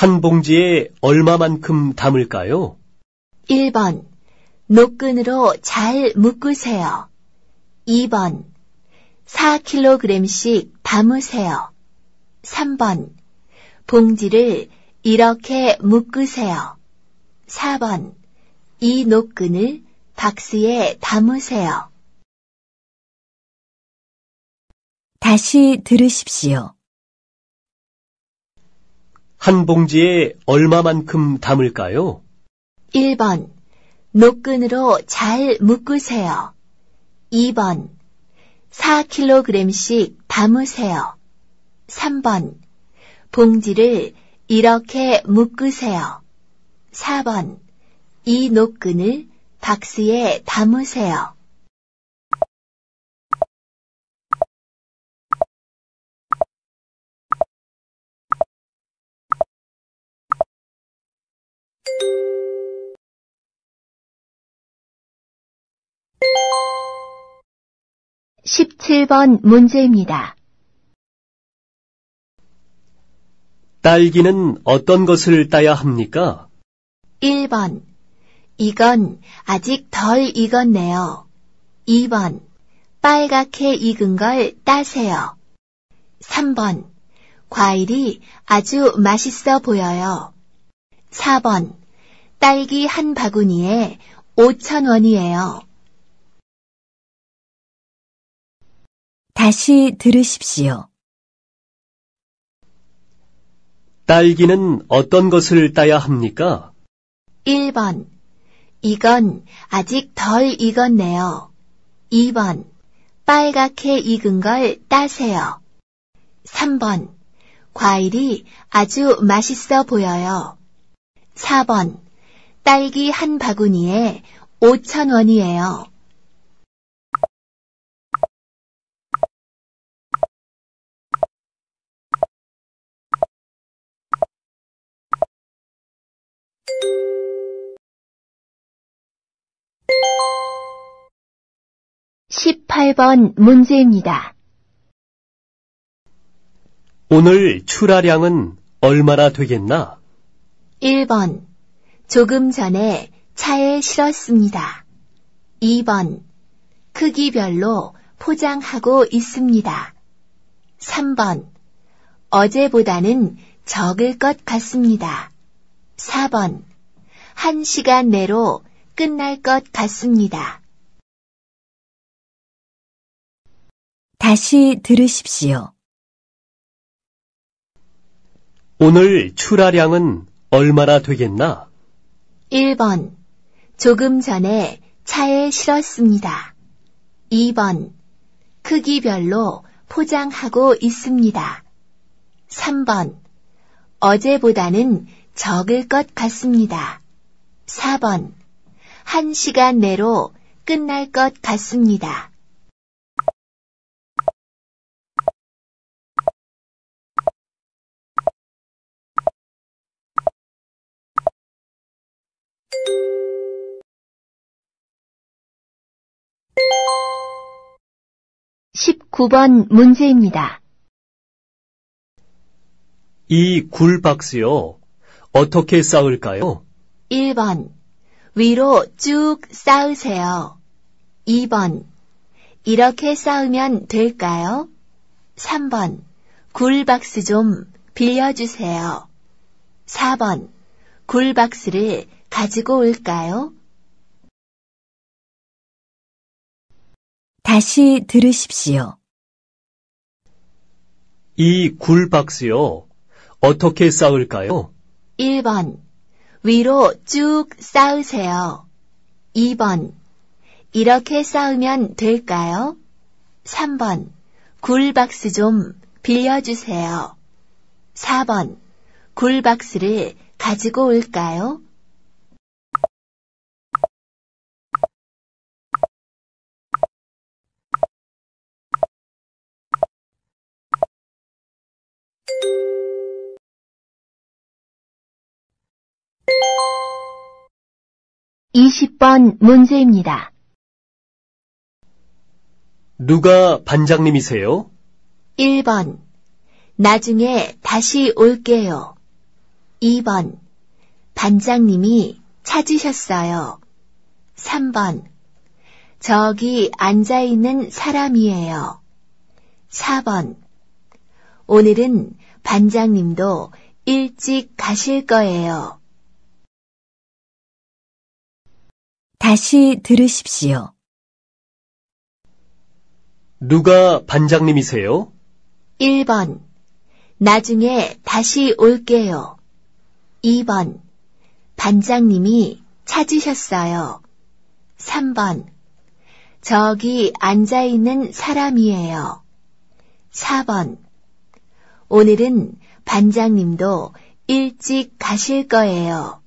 한 봉지에 얼마만큼 담을까요? 1번. 노끈으로 잘 묶으세요. 2번. 4kg씩 담으세요. 3번. 봉지를 이렇게 묶으세요. 4번. 이 노끈을 박스에 담으세요. 다시 들으십시오. 한 봉지에 얼마만큼 담을까요? 1번. 노끈으로 잘 묶으세요. 2번. 4kg씩 담으세요. 3번. 봉지를 이렇게 묶으세요. 4번. 이 노끈을 박스에 담으세요. 17번 문제입니다. 딸기는 어떤 것을 따야 합니까? 1번. 이건 아직 덜 익었네요. 2번. 빨갛게 익은 걸 따세요. 3번. 과일이 아주 맛있어 보여요. 4번. 딸기 한 바구니에 5천 원이에요. 다시 들으십시오. 딸기는 어떤 것을 따야 합니까? 1번. 이건 아직 덜 익었네요. 2번. 빨갛게 익은 걸 따세요. 3번. 과일이 아주 맛있어 보여요. 4번. 딸기 한 바구니에 5천 원이에요. 1 8번 문제입니다. 오늘 출하량은 얼마나 되겠나? 1번 조금 전에 차에 실었습니다. 2번. 크기별로 포장하고 있습니다. 3번. 어제보다는 적을 것 같습니다. 4번. 1시간 내로 끝날 것 같습니다. 다시 들으십시오. 오늘 출하량은 얼마나 되겠나? 1번. 조금 전에 차에 실었습니다. 2번. 크기별로 포장하고 있습니다. 3번. 어제보다는 적을 것 같습니다. 4번. 1시간 내로 끝날 것 같습니다. 19번 문제입니다. 이 굴박스요. 어떻게 쌓을까요? 1번. 위로 쭉 쌓으세요. 2번. 이렇게 쌓으면 될까요? 3번. 굴박스 좀 빌려주세요. 4번. 굴박스를 가지고 올까요? 다시 들으십시오. 이 굴박스요. 어떻게 쌓을까요? 1번. 위로 쭉 쌓으세요. 2번. 이렇게 쌓으면 될까요? 3번. 굴박스 좀 빌려주세요. 4번. 굴박스를 가지고 올까요? 20번 문제입니다. 누가 반장님이세요? 1번. 나중에 다시 올게요. 2번. 반장님이 찾으셨어요. 3번. 저기 앉아있는 사람이에요. 4번. 오늘은 반장님도 일찍 가실 거예요. 다시 들으십시오. 누가 반장님이세요? 1번. 나중에 다시 올게요. 2번. 반장님이 찾으셨어요. 3번. 저기 앉아있는 사람이에요. 4번. 오늘은 반장님도 일찍 가실 거예요.